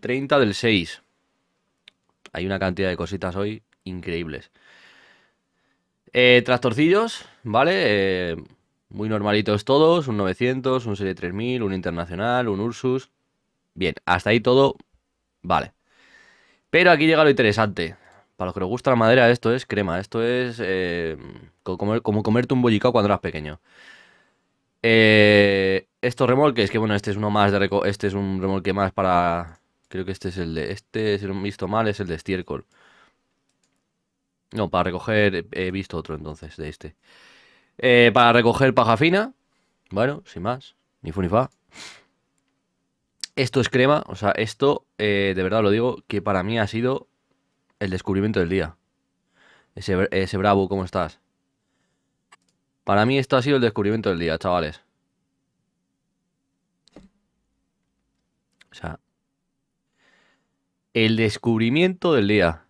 30 mm, del 6. Hay una cantidad de cositas hoy increíbles. Eh, trastorcillos, ¿vale? Eh, muy normalitos todos, un 900, un Serie 3000, un Internacional, un Ursus. Bien, hasta ahí todo, vale. Pero aquí llega lo interesante. Para los que les gusta la madera, esto es crema. Esto es eh, como, como, comerte un bollicao cuando eras pequeño. Eh, estos remolques, que bueno, este es uno más de este es un remolque más para... Creo que este es el de... Este, si no he visto mal, es el de estiércol. No, para recoger... He visto otro entonces, de este. Eh, para recoger paja fina. Bueno, sin más. Ni fu ni fa. Esto es crema. O sea, esto, eh, de verdad lo digo, que para mí ha sido el descubrimiento del día. Ese, ese bravo, ¿cómo estás? Para mí esto ha sido el descubrimiento del día, chavales. O sea, el descubrimiento del día.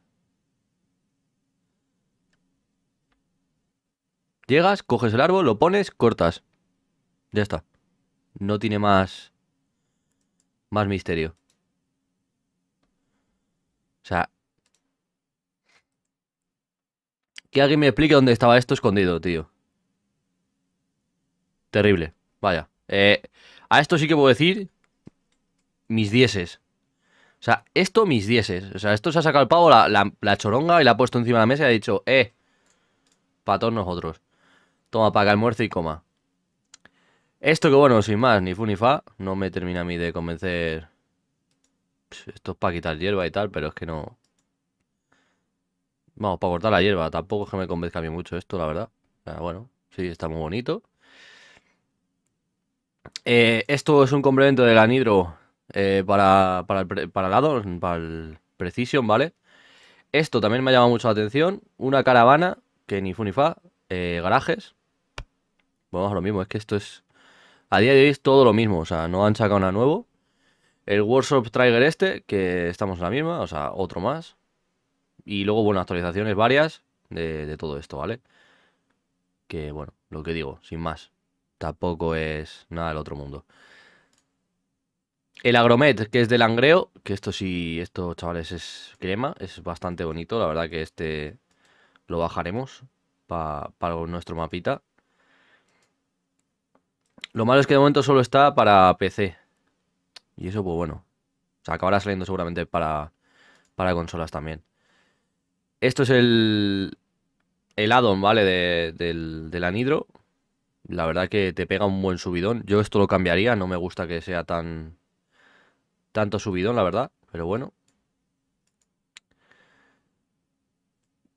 Llegas, coges el árbol, lo pones, cortas. Ya está. No tiene más. Más misterio. O sea. Que alguien me explique dónde estaba esto escondido, tío. Terrible. Vaya. Eh, a esto sí que puedo decir mis dieses O sea, esto mis dieses O sea, esto se ha sacado el pavo, la, choronga y la ha puesto encima de la mesa y ha dicho, eh, para todos nosotros. Toma, paga almuerzo y coma. Esto que bueno, sin más, ni fu ni fa, no me termina a mí de convencer. Esto es para quitar hierba y tal, pero es que no... Vamos, para cortar la hierba. Tampoco es que me convenzca a mí mucho esto, la verdad. bueno, sí, está muy bonito. Eh, esto es un complemento del anidro eh, para, para, el, para el para el Precision, ¿vale? Esto también me ha llamado mucho la atención. Una caravana, que ni fu ni fa, eh, garajes. Vamos a lo mismo, es que esto es... A día de hoy es todo lo mismo, o sea, no han sacado nada nuevo. El Workshop Trigger este, que estamos en la misma, o sea, otro más. Y luego, bueno, actualizaciones varias de, de todo esto, ¿vale? Que, bueno, lo que digo, sin más. Tampoco es nada del otro mundo. El Agromet, que es de Langreo, que esto sí, esto chavales es crema, es bastante bonito, la verdad que este lo bajaremos para nuestro mapita. Lo malo es que de momento solo está para PC. Y eso, pues bueno. se acabará saliendo seguramente para, para consolas también. Esto es el, el addon, ¿vale? De, del, del La verdad que te pega un buen subidón. Yo esto lo cambiaría, no me gusta que sea tan tanto subidón, la verdad, pero bueno.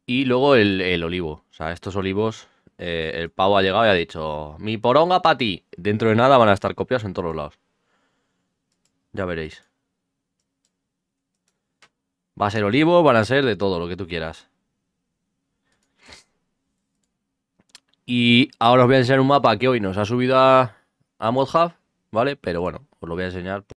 Y luego el, olivo. O sea, estos olivos, eh, el pavo ha llegado y ha dicho, mi poronga para ti. Dentro de nada van a estar copiados en todos los lados. Ya veréis. Va a ser olivo, van a ser de todo lo que tú quieras. Y ahora os voy a enseñar un mapa que hoy nos ha subido a, a ¿vale? Pero bueno, os lo voy a enseñar.